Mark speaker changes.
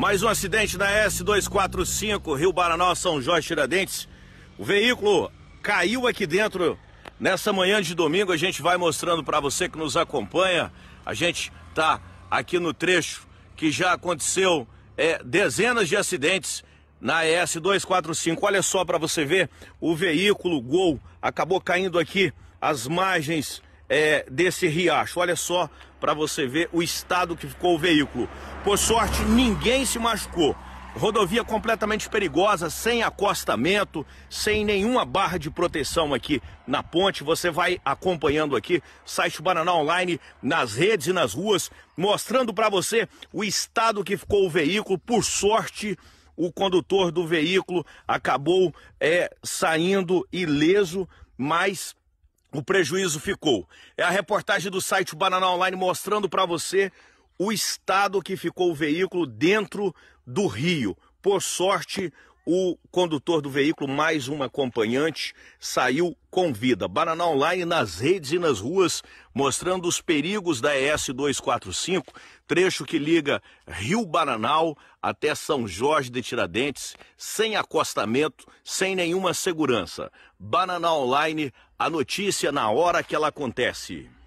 Speaker 1: Mais um acidente na S245, Rio Paraná, São Jorge Tiradentes. O veículo caiu aqui dentro nessa manhã de domingo. A gente vai mostrando para você que nos acompanha. A gente tá aqui no trecho que já aconteceu é, dezenas de acidentes na S245. Olha só para você ver, o veículo Gol acabou caindo aqui às margens é, desse riacho. Olha só para você ver o estado que ficou o veículo. Por sorte, ninguém se machucou. Rodovia completamente perigosa, sem acostamento, sem nenhuma barra de proteção aqui na ponte. Você vai acompanhando aqui, site Banana Online, nas redes e nas ruas, mostrando para você o estado que ficou o veículo. Por sorte, o condutor do veículo acabou é, saindo ileso, mas o prejuízo ficou. É a reportagem do site Banana Online mostrando para você o estado que ficou o veículo dentro do rio. Por sorte, o condutor do veículo, mais um acompanhante, saiu com vida. Banana Online nas redes e nas ruas, mostrando os perigos da ES 245, trecho que liga Rio Bananal até São Jorge de Tiradentes, sem acostamento, sem nenhuma segurança. Banana Online, a notícia na hora que ela acontece.